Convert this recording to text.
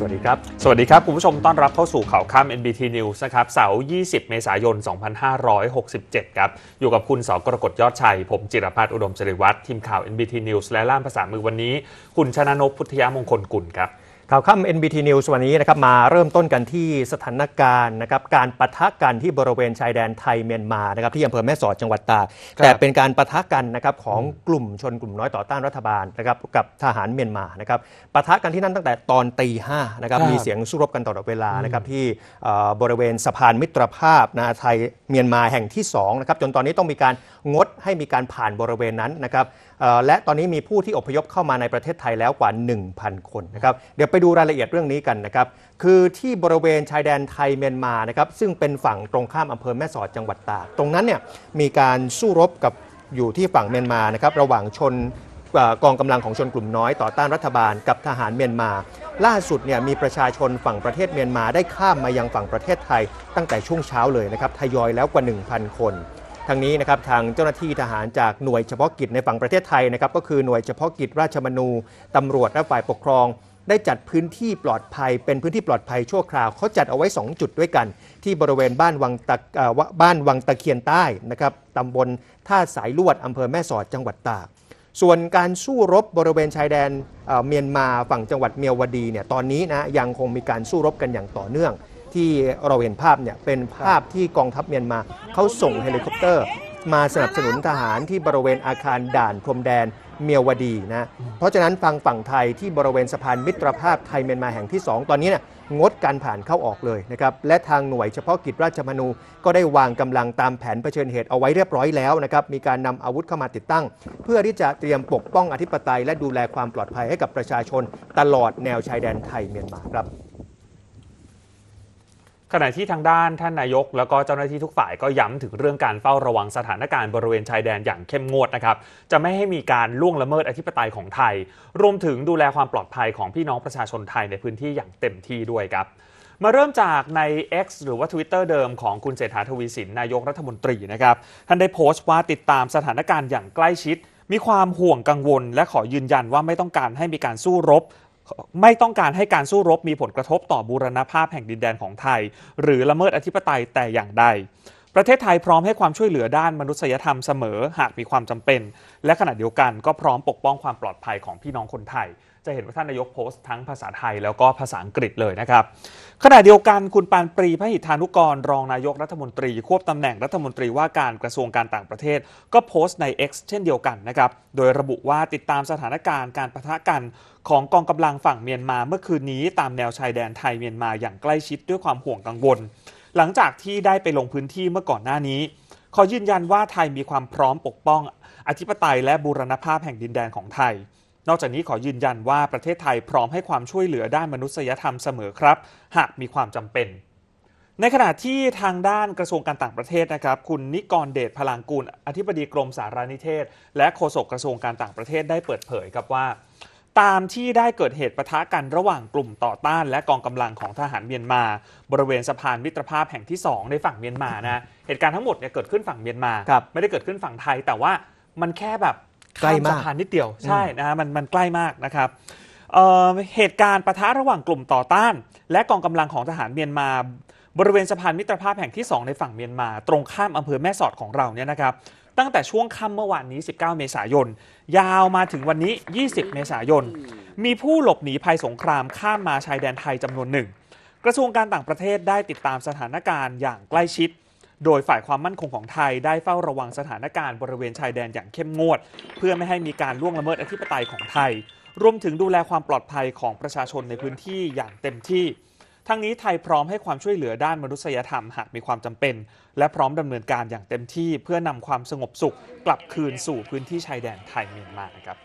สวัสดีครับ สวัสดีครับ คุณผู้ชมต้อนรับเข้าสู่ข่าวค่ำ NBT News นะครับ เสาร์20 เมษายน 2567 ครับ อยู่กับคุณสกรกฎยอดชัย ผมจิรพัฒน์อุดมสริวัตรทีมข่าว NBT News และล่ามภาษามือวันนี้ คุณชนะนพพุทธยมงคลกุลครับข่าวค่ำ NBT News วันนี้นะครับมาเริ่มต้นกันที่สถานการณ์นะครับการปะทะกันที่บริเวณชายแดนไทยเมียนมานะครับที่อำเภอแม่สอดจังหวัดตากแต่เป็นการปะทะกันนะครับของกลุ่มชนกลุ่มน้อยต่อต้านรัฐบาลนะครับกับทหารเมียนมานะครับปะทะกันที่นั่นตั้งแต่ตอนตีห้านะครับมีเสียงสู้รบกันตลอดเวลานะครับที่บริเวณสะพานมิตรภาพนาไทยเมียนมาแห่งที่2นะครับจนตอนนี้ต้องมีการงดให้มีการผ่านบริเวณนั้นนะครับและตอนนี้มีผู้ที่อพยพเข้ามาในประเทศไทยแล้วกว่า 1,000 คนนะครับเดี๋ยวไปดูรายละเอียดเรื่องนี้กันนะครับ คือที่บริเวณชายแดนไทยเมียนมานะครับ ซึ่งเป็นฝั่งตรงข้ามอำเภอแม่สอดจังหวัดตากตรงนั้นเนี่ยมีการสู้รบกับอยู่ที่ฝั่งเมียนมานะครับ ระหว่างชนกองกำลังของชนกลุ่มน้อยต่อต้านรัฐบาลกับทหารเมียนมา ล่าสุดเนี่ยมีประชาชนฝั่งประเทศเมียนมาได้ข้ามมายังฝั่งประเทศไทย ตั้งแต่ช่วงเช้าเลยนะครับ ทยอยแล้วกว่า 1,000 คนทางนี้นะครับทางเจ้าหน้าที่ทหารจากหน่วยเฉพาะกิจในฝั่งประเทศไทยนะครับ ก็คือหน่วยเฉพาะกิจราชมนูตำรวจและฝ่ายปกครองได้จัดพื้นที่ปลอดภัยเป็นพื้นที่ปลอดภัยชั่วคราวเขาจัดเอาไว้2จุดด้วยกันที่บริเวณบ้านวังตะบ้านวังตะเคียนใต้นะครับตำบลท่าสายลวดอำเภอแม่สอดจังหวัดตาก ส่วนการสู้รบบริเวณชายแดนเมียนมาฝั่งจังหวัดเมียววดีเนี่ยตอนนี้นะยังคงมีการสู้รบกันอย่างต่อเนื่อง ที่เราเห็นภาพเนี่ยเป็นภาพที่กองทัพเมียนมาเขาส่งเฮลิคอปเตอร์ มาสนับสนุนทหารที่บริเวณอาคารด่านพรมแดนเมียวดีนะ เพราะฉะนั้นฟังฝั่งไทยที่บริเวณสะพานมิตรภาพไทยเมียนมาแห่งที่ 2 ตอนนี้เนี่ยงดการผ่านเข้าออกเลยนะครับ และทางหน่วยเฉพาะกิจราชมนู ก็ได้วางกำลังตามแผนเผชิญเหตุเอาไว้เรียบร้อยแล้วนะครับ มีการนำอาวุธเข้ามาติดตั้ง เพื่อที่จะเตรียมปกป้องอธิปไตย และดูแลความปลอดภัยให้กับประชาชน ตลอดแนวชายแดนไทยเมียนมาครับขณะที่ทางด้านท่านนายกแล้วก็เจ้าหน้าที่ทุกฝ่ายก็ย้ำถึงเรื่องการเฝ้าระวังสถานการณ์บริเวณชายแดนอย่างเข้มงวดนะครับ จะไม่ให้มีการล่วงละเมิดอธิปไตยของไทย รวมถึงดูแลความปลอดภัยของพี่น้องประชาชนไทยในพื้นที่อย่างเต็มที่ด้วยครับ มาเริ่มจากใน X หรือว่า Twitter เดิมของคุณเศรษฐาทวีสินนายกรัฐมนตรีนะครับท่านได้โพสต์ว่าติดตามสถานการณ์อย่างใกล้ชิด มีความห่วงกังวล และขอยืนยันว่าไม่ต้องการให้มีการสู้รบไม่ต้องการให้การสู้รบมีผลกระทบต่อบูรณภาพแห่งดินแดนของไทย หรือละเมิดอธิปไตยแต่อย่างใด ประเทศไทยพร้อมให้ความช่วยเหลือด้านมนุษยธรรมเสมอหากมีความจำเป็น และขณะเดียวกันก็พร้อมปกป้องความปลอดภัยของพี่น้องคนไทยจะเห็นว่าท่านนายกโพสต์ทั้งภาษาไทยแล้วก็ภาษาอังกฤษเลยนะครับ ขณะเดียวกันคุณปานปรีพหิธานุกรรองนายกรัฐมนตรีควบตำแหน่งรัฐมนตรีว่าการกระทรวงการต่างประเทศ ก็โพสต์ใน X เช่นเดียวกันนะครับ โดยระบุว่าติดตามสถานการณ์การประทะกันของกองกำลังฝั่งเมียนมา เมื่อคืนนี้ ตามแนวชายแดนไทยเมียนมาอย่างใกล้ชิดด้วยความห่วงกังวล หลังจากที่ได้ไปลงพื้นที่เมื่อก่อนหน้านี้ขอยืนยันว่าไทยมีความพร้อมปกป้องอธิปไตยและบูรณภาพแห่งดินแดนของไทยนอกจากนี้ขอยืนยันว่าประเทศไทยพร้อมให้ความช่วยเหลือด้านมนุษยธรรมเสมอครับ หากมีความจำเป็น ในขณะที่ทางด้านกระทรวงการต่างประเทศนะครับ คุณนิกรเดชพลังกูลอธิบดีกรมสารานิเทศ และโฆษกกระทรวงการต่างประเทศได้เปิดเผยครับว่า ตามที่ได้เกิดเหตุปะทะกันระหว่างกลุ่มต่อต้าน และกองกำลังของทหารเมียนมา บริเวณสะพานมิตรภาพแห่งที่2ในฝั่งเมียนมานะเหตุการณ์ทั้งหมดเนี่ยเกิดขึ้นฝั่งเมียนมาไม่ได้เกิดขึ้นฝั่งไทย แต่ว่ามันแค่แบบใกล้มากสะพานนิดเดียว ใช่นะฮะมันมันใกล้มากนะครับเเหตุการณ์ปะทะระหว่างกลุ่มต่อต้าน และกองกำลังของทหารเมียนมา บริเวณสะพานมิตรภาพแห่งที่ 2 ในฝั่งเมียนมา ตรงข้ามอำเภอแม่สอดของเราเนี่ยนะครับตั้งแต่ช่วงค่ำเมื่อวานนี้ 19 เมษายน ยาวมาถึงวันนี้ 20 เมษายน มีผู้หลบหนีภัยสงครามข้ามมาชายแดนไทยจำนวนหนึ่งกระทรวงการต่างประเทศได้ติดตามสถานการณ์อย่างใกล้ชิดโดยฝ่ายความมั่นคงของไทยได้เฝ้าระวังสถานการณ์บริเวณชายแดนอย่างเข้มงวด เพื่อไม่ให้มีการล่วงละเมิดอธิปไตยของไทยรวมถึงดูแลความปลอดภัยของประชาชนในพื้นที่อย่างเต็มที่ ทั้งนี้ไทยพร้อมให้ความช่วยเหลือด้านมนุษยธรรมหากมีความจำเป็น และพร้อมดำเนินการอย่างเต็มที่เพื่อนำความสงบสุข กลับคืนสู่พื้นที่ชายแดนไทยเมียนมานะครับ